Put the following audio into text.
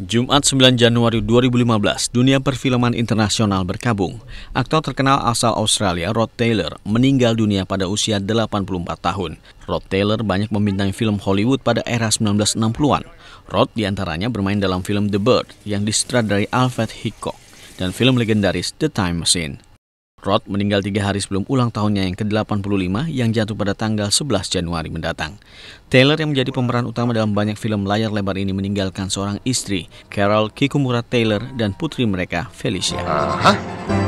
Jumat 9 Januari 2015, dunia perfilman internasional berkabung. Aktor terkenal asal Australia, Rod Taylor, meninggal dunia pada usia 84 tahun. Rod Taylor banyak membintangi film Hollywood pada era 1960-an. Rod diantaranya bermain dalam film The Bird yang disutradarai Alfred Hitchcock dan film legendaris The Time Machine. Rod meninggal tiga hari sebelum ulang tahunnya yang ke-85 yang jatuh pada tanggal 11 Januari mendatang. Taylor yang menjadi pemeran utama dalam banyak film layar lebar ini meninggalkan seorang istri, Carol Kikumura Taylor dan putri mereka, Felicia. -huh.